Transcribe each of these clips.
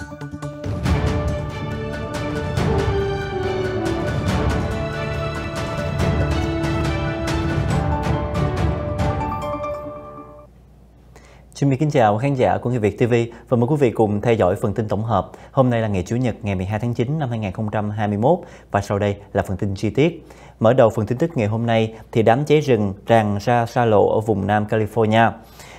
Xin kính chào khán giả của Người Việt TV và mời quý vị cùng theo dõi phần tin tổng hợp. Hôm nay là ngày Chủ nhật ngày 12 tháng 9 năm 2021 và sau đây là phần tin chi tiết. Mở đầu phần tin tức ngày hôm nay thì đám cháy rừng tràn ra xa lộ ở vùng Nam California.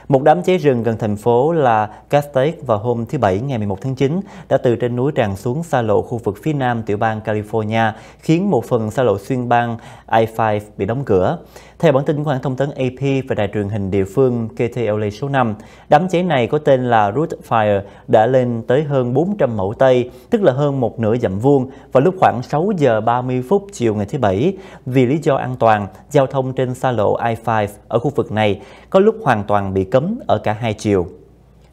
Một đám cháy rừng gần thành phố là Castaic vào hôm thứ Bảy ngày 11 tháng 9 đã từ trên núi tràn xuống xa lộ khu vực phía nam tiểu bang California, khiến một phần xa lộ xuyên bang I-5 bị đóng cửa. Theo bản tin của hãng thông tấn AP và đài truyền hình địa phương KTLA số 5, đám cháy này có tên là Root Fire đã lên tới hơn 400 mẫu Tây, tức là hơn một nửa dặm vuông vào lúc khoảng 6 giờ 30 phút chiều ngày thứ Bảy. Vì lý do an toàn, giao thông trên xa lộ I-5 ở khu vực này có lúc hoàn toàn bị cấm cấm ở cả hai chiều.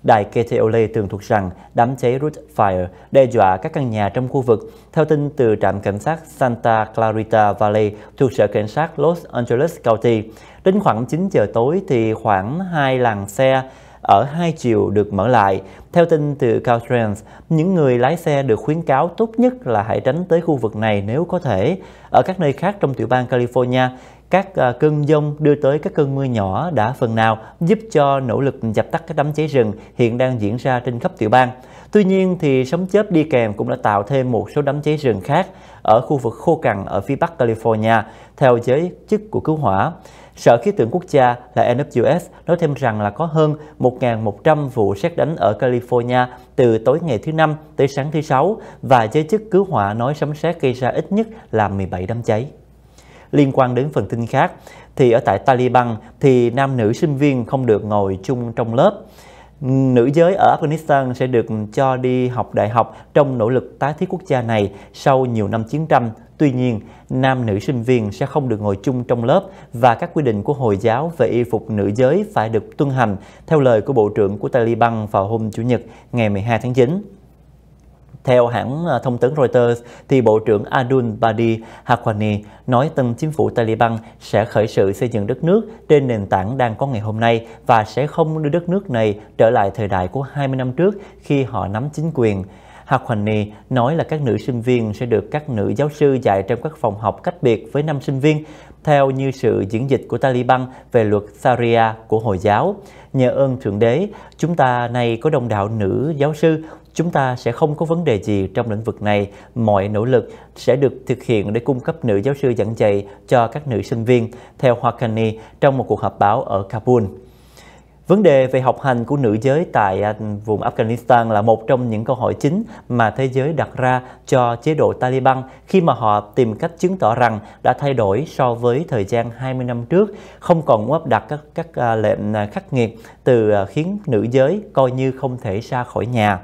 Đài KTOL tường thuật rằng đám cháy fire đe dọa các căn nhà trong khu vực. Theo tin từ trạm cảnh sát Santa Clarita Valley thuộc sở cảnh sát Los Angeles County, đến khoảng 9 giờ tối thì khoảng hai làng xe ở hai chiều được mở lại. Theo tin từ Caltrans, những người lái xe được khuyến cáo tốt nhất là hãy tránh tới khu vực này nếu có thể. Ở các nơi khác trong tiểu bang California, các ờ, cơn dông đưa tới các cơn mưa nhỏ đã phần nào giúp cho nỗ lực dập tắt các đám cháy rừng hiện đang diễn ra trên khắp tiểu bang. Tuy nhiên thì sấm chớp đi kèm cũng đã tạo thêm một số đám cháy rừng khác ở khu vực khô cằn ở phía bắc California theo giới chức của cứu hỏa. Sở khí tượng quốc gia là NWS nói thêm rằng là có hơn 1.100 vụ xét đánh ở California từ tối ngày thứ Năm tới sáng thứ Sáu và giới chức cứu hỏa nói sấm sét gây ra ít nhất là 17 đám cháy. Liên quan đến phần tin khác, thì ở tại Taliban thì nam nữ sinh viên không được ngồi chung trong lớp. Nữ giới ở Afghanistan sẽ được cho đi học đại học trong nỗ lực tái thiết quốc gia này sau nhiều năm chiến tranh. Tuy nhiên, nam nữ sinh viên sẽ không được ngồi chung trong lớp và các quy định của Hồi giáo về y phục nữ giới phải được tuân hành, theo lời của Bộ trưởng của Taliban vào hôm Chủ nhật ngày 12 tháng 9. Theo hãng à, thông tấn Reuters, thì Bộ trưởng Adul Badi Haqqani nói tân chính phủ Taliban sẽ khởi sự xây dựng đất nước trên nền tảng đang có ngày hôm nay và sẽ không đưa đất nước này trở lại thời đại của 20 năm trước khi họ nắm chính quyền. Haqqani nói là các nữ sinh viên sẽ được các nữ giáo sư dạy trong các phòng học cách biệt với nam sinh viên, theo như sự diễn dịch của Taliban về luật Sharia của Hồi giáo. Nhờ ơn Thượng Đế, chúng ta nay có đông đảo nữ giáo sư chúng ta sẽ không có vấn đề gì trong lĩnh vực này. Mọi nỗ lực sẽ được thực hiện để cung cấp nữ giáo sư giảng dạy cho các nữ sinh viên, theo Hockney trong một cuộc họp báo ở Kabul. Vấn đề về học hành của nữ giới tại à, vùng Afghanistan là một trong những câu hỏi chính mà thế giới đặt ra cho chế độ Taliban khi mà họ tìm cách chứng tỏ rằng đã thay đổi so với thời gian 20 năm trước, không còn áp đặt các, các à, lệnh à, khắc nghiệt từ khiến nữ giới coi như không thể ra khỏi nhà.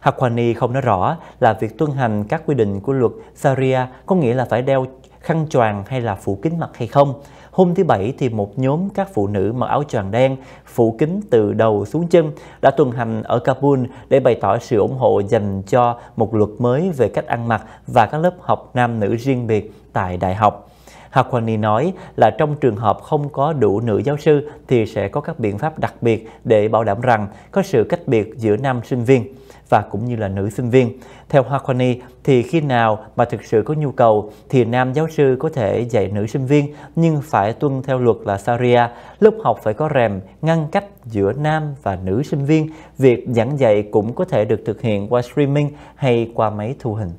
Hakwani không nói rõ là việc tuân hành các quy định của luật Sharia có nghĩa là phải đeo khăn choàng hay là phủ kính mặt hay không. Hôm thứ Bảy thì một nhóm các phụ nữ mặc áo choàng đen, phủ kính từ đầu xuống chân đã tuần hành ở Kabul để bày tỏ sự ủng hộ dành cho một luật mới về cách ăn mặc và các lớp học nam nữ riêng biệt tại đại học. Hakwani nói là trong trường hợp không có đủ nữ giáo sư thì sẽ có các biện pháp đặc biệt để bảo đảm rằng có sự cách biệt giữa nam sinh viên và cũng như là nữ sinh viên. Theo Hakwani thì khi nào mà thực sự có nhu cầu thì nam giáo sư có thể dạy nữ sinh viên nhưng phải tuân theo luật là Sharia, lớp học phải có rèm ngăn cách giữa nam và nữ sinh viên. Việc giảng dạy cũng có thể được thực hiện qua streaming hay qua máy thu hình.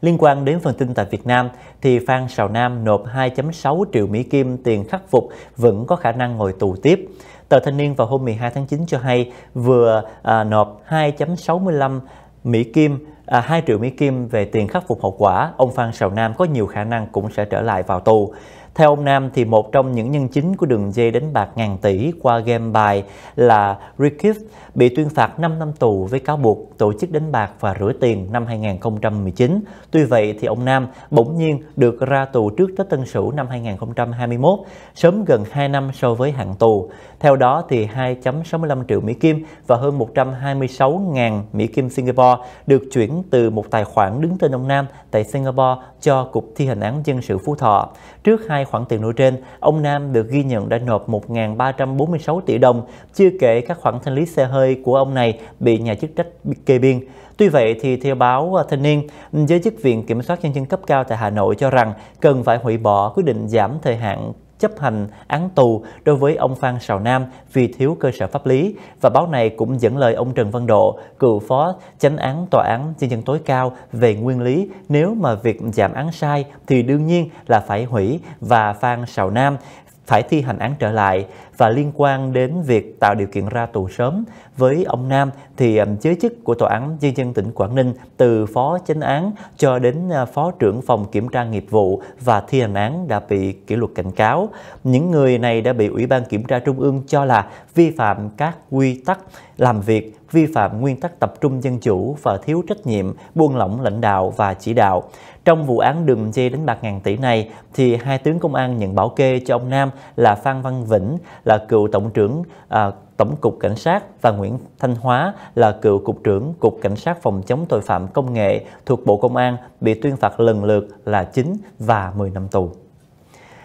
Liên quan đến phần tin tại Việt Nam, thì Phan Sào Nam nộp 2.6 triệu Mỹ Kim tiền khắc phục vẫn có khả năng ngồi tù tiếp. Tờ Thanh niên vào hôm 12 tháng 9 cho hay vừa à, nộp 2.65 Mỹ Kim À, 2 triệu Mỹ Kim về tiền khắc phục hậu quả, ông Phan Sào Nam có nhiều khả năng cũng sẽ trở lại vào tù. Theo ông Nam thì một trong những nhân chính của đường dây đánh bạc ngàn tỷ qua game bài là Rikif bị tuyên phạt 5 năm tù với cáo buộc tổ chức đánh bạc và rửa tiền năm 2019. Tuy vậy thì ông Nam bỗng nhiên được ra tù trước Tết Tân Sửu năm 2021, sớm gần 2 năm so với hạn tù. Theo đó thì 2.65 triệu Mỹ Kim và hơn 126.000 Mỹ Kim Singapore được chuyển từ một tài khoản đứng tên ông Nam tại Singapore cho Cục Thi hành án dân sự Phú Thọ. Trước hai hai khoản tiền nêu trên, ông Nam được ghi nhận đã nộp 1.346 tỷ đồng, chưa kể các khoản thanh lý xe hơi của ông này bị nhà chức trách kê biên. Tuy vậy thì theo báo à, Thanh niên, giới chức Viện Kiểm soát Nhân dân cấp cao tại Hà Nội cho rằng cần phải hủy bỏ quyết định giảm thời hạn chấp hành án tù đối với ông Phan Sào Nam vì thiếu cơ sở pháp lý và báo này cũng dẫn lời ông Trần Văn Độ, cựu phó chánh án tòa án nhân dân tối cao về nguyên lý nếu mà việc giảm án sai thì đương nhiên là phải hủy và Phan Sào Nam phải thi hành án trở lại và liên quan đến việc tạo điều kiện ra tù sớm với ông Nam thì giới chức của tòa án nhân dân tỉnh Quảng Ninh từ phó chánh án cho đến à, phó trưởng phòng kiểm tra nghiệp vụ và thi hành án đã bị kỷ luật cảnh cáo. Những người này đã bị Ủy ban kiểm tra trung ương cho là vi phạm các quy tắc làm việc vi phạm nguyên tắc tập trung dân chủ và thiếu trách nhiệm, buông lỏng lãnh đạo và chỉ đạo. Trong vụ án đường dây đánh bạc ngàn tỷ này, thì hai tướng công an nhận bảo kê cho ông Nam là Phan Văn Vĩnh là cựu tổng trưởng à, Tổng cục Cảnh sát và Nguyễn Thanh Hóa là cựu cục trưởng Cục Cảnh sát phòng chống tội phạm công nghệ thuộc Bộ Công an bị tuyên phạt lần lượt là 9 và 10 năm tù.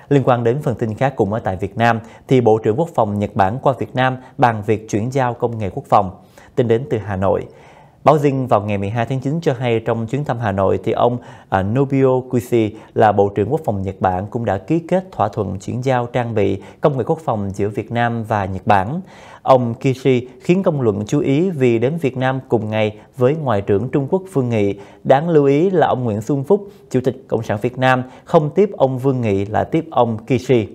Liên quan đến phần tin khác cũng ở tại Việt Nam, thì Bộ trưởng Quốc phòng Nhật Bản qua Việt Nam bàn việc chuyển giao công nghệ quốc phòng. Tin đến từ Hà Nội, Báo Dinh vào ngày 12 tháng 9 cho hay trong chuyến thăm Hà Nội thì ông à, Nobuo Kishi là Bộ trưởng Quốc phòng Nhật Bản cũng đã ký kết thỏa thuận chuyển giao trang bị công nghệ quốc phòng giữa Việt Nam và Nhật Bản. Ông Kishi khiến công luận chú ý vì đến Việt Nam cùng ngày với Ngoại trưởng Trung Quốc Vương Nghị. Đáng lưu ý là ông Nguyễn Xuân Phúc, Chủ tịch Cộng sản Việt Nam, không tiếp ông Vương Nghị là tiếp ông Kishi.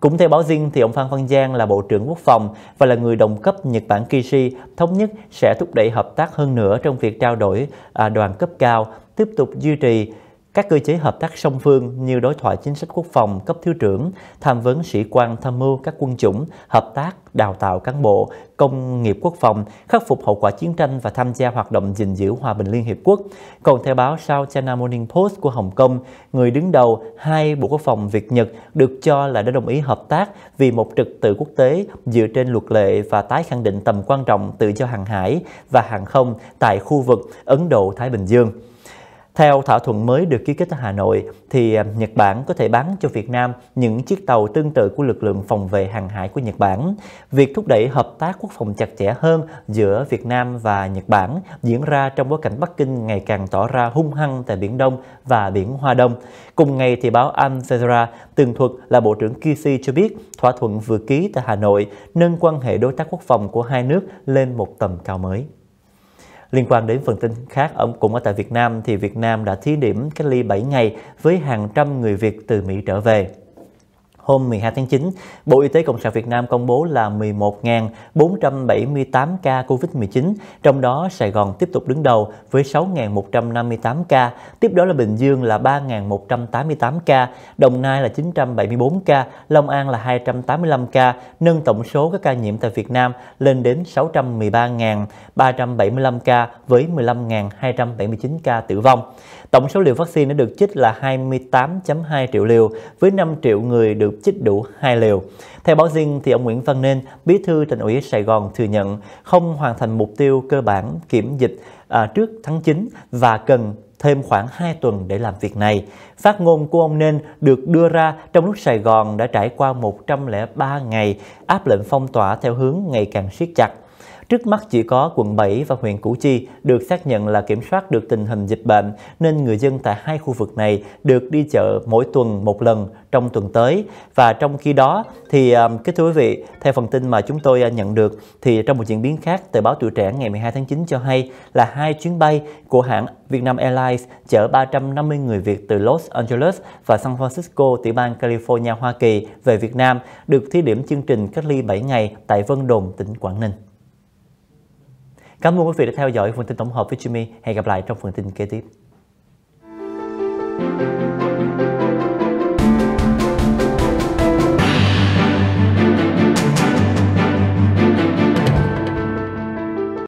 Cũng theo báo riêng thì ông Phan Văn Giang là Bộ trưởng Quốc phòng và là người đồng cấp Nhật Bản Kishi, thống nhất sẽ thúc đẩy hợp tác hơn nữa trong việc trao đổi à, đoàn cấp cao, tiếp tục duy trì các cơ chế hợp tác song phương như đối thoại chính sách quốc phòng cấp thiếu trưởng, tham vấn sĩ quan tham mưu các quân chủng, hợp tác, đào tạo cán bộ, công nghiệp quốc phòng, khắc phục hậu quả chiến tranh và tham gia hoạt động gìn giữ hòa bình Liên Hiệp Quốc. Còn theo báo South China Morning Post của Hồng Kông, người đứng đầu hai Bộ Quốc phòng Việt-Nhật được cho là đã đồng ý hợp tác vì một trật tự quốc tế dựa trên luật lệ và tái khẳng định tầm quan trọng tự do hàng hải và hàng không tại khu vực Ấn Độ-Thái Bình Dương. Theo thỏa thuận mới được ký kết ở Hà Nội, thì à, Nhật Bản có thể bán cho Việt Nam những chiếc tàu tương tự của lực lượng phòng vệ hàng hải của Nhật Bản. Việc thúc đẩy hợp tác quốc phòng chặt chẽ hơn giữa Việt Nam và Nhật Bản diễn ra trong bối cảnh Bắc Kinh ngày càng tỏ ra hung hăng tại Biển Đông và Biển Hoa Đông. Cùng ngày, thì báo Al Jazeera tường thuật là Bộ trưởng Kishi cho biết thỏa thuận vừa ký tại Hà Nội nâng quan hệ đối tác quốc phòng của hai nước lên một tầm cao mới. Liên quan đến phần tin khác, ông cũng ở tại Việt Nam thì Việt Nam đã thí điểm cách ly 7 ngày với hàng trăm người Việt từ Mỹ trở về hôm 12 tháng 9, Bộ Y tế Cộng sản Việt Nam công bố là 11.478 ca COVID-19, trong đó Sài Gòn tiếp tục đứng đầu với 6.158 ca, tiếp đó là Bình Dương là 3.188 ca, Đồng Nai là 974 ca, Long An là 285 ca, nâng tổng số các ca nhiễm tại Việt Nam lên đến 613.375 ca với 15.279 ca tử vong. Tổng số liều vaccine đã được chích là 28.2 triệu liều, với 5 triệu người được chích đủ 2 liều. Theo báo riêng, thì ông Nguyễn Văn Nên, bí thư tỉnh ủy Sài Gòn thừa nhận không hoàn thành mục tiêu cơ bản kiểm dịch à, trước tháng 9 và cần thêm khoảng 2 tuần để làm việc này. Phát ngôn của ông Nên được đưa ra trong lúc Sài Gòn đã trải qua 103 ngày áp lệnh phong tỏa theo hướng ngày càng siết chặt. Trước mắt chỉ có quận 7 và huyện Củ Chi được xác nhận là kiểm soát được tình hình dịch bệnh, nên người dân tại hai khu vực này được đi chợ mỗi tuần một lần trong tuần tới. Và trong khi đó thì um, kính thưa quý vị, theo phần tin mà chúng tôi uh, nhận được thì trong một diễn biến khác, tờ báo Tuổi Trẻ ngày 12 tháng 9 cho hay là hai chuyến bay của hãng Vietnam Airlines chở 350 người Việt từ Los Angeles và San Francisco, tiểu bang California, Hoa Kỳ về Việt Nam được thí điểm chương trình cách ly 7 ngày tại Vân Đồn, tỉnh Quảng Ninh. Cảm ơn quý vị đã theo dõi phần tin tổng hợp với Jimmy. Hẹn gặp lại trong phần tin kế tiếp.